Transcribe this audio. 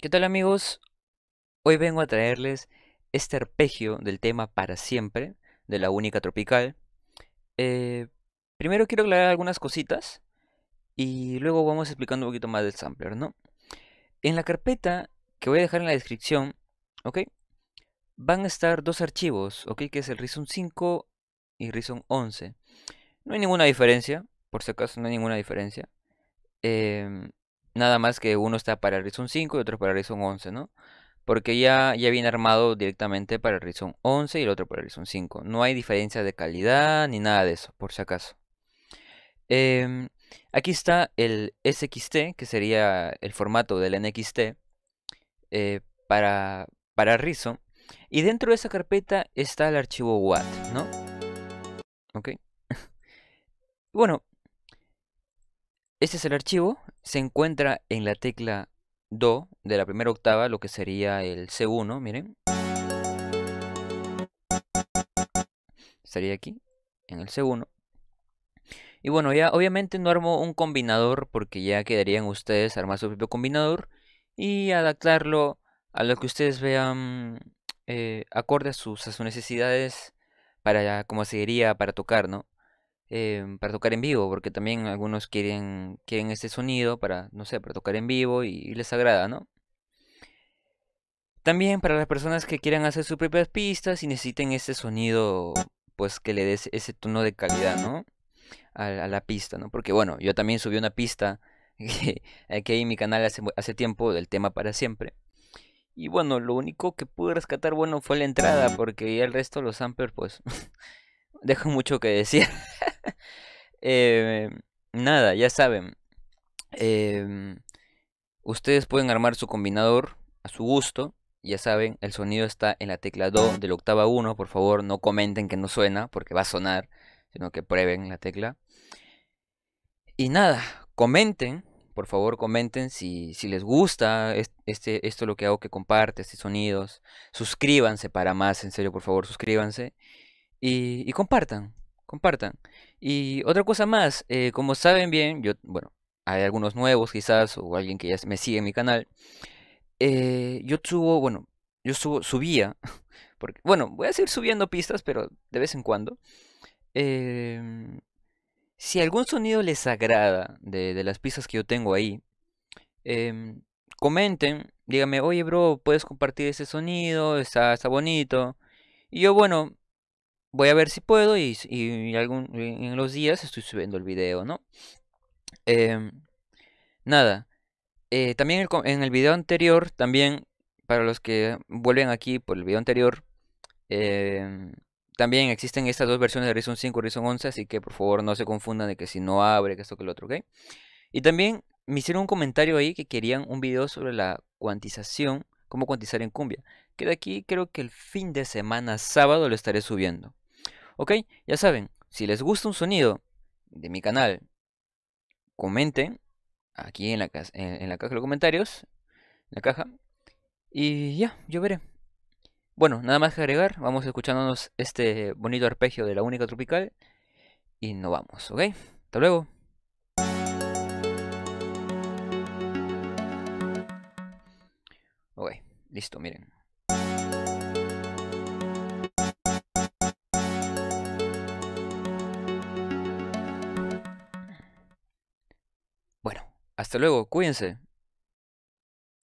¿Qué tal amigos? Hoy vengo a traerles este arpegio del tema Para Siempre, de la única tropical. Eh, primero quiero aclarar algunas cositas y luego vamos explicando un poquito más del sampler, ¿no? En la carpeta que voy a dejar en la descripción, ¿ok? Van a estar dos archivos, ¿ok? Que es el Rison 5 y Rison 11. No hay ninguna diferencia, por si acaso no hay ninguna diferencia. Em, nada más que uno está para Rizon 5 y otro para Rizon 11, ¿no? Porque ya, ya viene armado directamente para Rizon 11 y el otro para Rizon 5. No hay diferencia de calidad ni nada de eso, por si acaso. Em, aquí está el SXT, que sería el formato del NXT eh, para, para Y dentro de esa carpeta está el archivo WAT, ¿no? Ok. bueno, este es el archivo, se encuentra en la tecla Do de la primera octava, lo que sería el C1, miren. Estaría aquí, en el C1. Y bueno, ya obviamente no armo un combinador porque ya quedarían ustedes armar su propio combinador y adaptarlo a lo que ustedes vean eh, acorde a sus, necesidades para como se para tocar, ¿no? Em, para tocar en vivo, porque también algunos quieren, quieren este sonido para, no sé, para tocar en vivo y, les agrada, ¿no? También para las personas que quieran hacer sus propias pistas y necesiten ese sonido, pues que le des ese tono de calidad, ¿no? A, la pista, ¿no? Porque bueno, yo también subí una pista que, hay en mi canal hace, tiempo del tema para siempre. Y bueno, lo único que pude rescatar, bueno, fue la entrada, porque el resto, los samplers, pues, dejan mucho que decir. Eh, nada, ya saben. Em, ustedes pueden armar su combinador a su gusto. Ya saben, el sonido está en la tecla Do del octava 1. Por favor, no comenten que no suena, porque va a sonar, sino que prueben la tecla. Y nada, comenten, por favor comenten si, si les gusta este, esto lo que hago que comparte, estos sonidos. Suscríbanse para más, en serio, por favor, suscríbanse. y compartan, compartan. Y otra cosa más, eh, como saben bien, yo, bueno, hay algunos nuevos quizás, o alguien que ya me sigue en mi canal, eh, yo subo, bueno, yo subo, subía, porque, bueno, voy a seguir subiendo pistas, pero de vez en cuando. Em, si algún sonido les agrada de, las pistas que yo tengo ahí, em, comenten, díganme, oye bro, puedes compartir ese sonido, está, está bonito. Y yo, bueno, voy a ver si puedo y, en los días estoy subiendo el video, ¿no? Em, nada. Eh, también en el video anterior, también para los que vuelven aquí por el video anterior, em, también existen estas dos versiones de Rizon 5 y Rizon 11, así que por favor no se confundan de que si no abre, que esto, que el otro, ¿ok? Y también me hicieron un comentario ahí que querían un video sobre la cuantización, cómo cuantizar en cumbia, que de aquí creo que el fin de semana sábado lo estaré subiendo. Ok, ya saben, si les gusta un sonido de mi canal, comenten aquí en la, en, la caja de comentarios, en la caja, y ya, yo veré. Bueno, nada más que agregar, vamos escuchándonos este bonito arpegio de la única tropical y nos vamos, ¿ok? Hasta luego. Ok, listo, miren. Hasta luego, cuídense.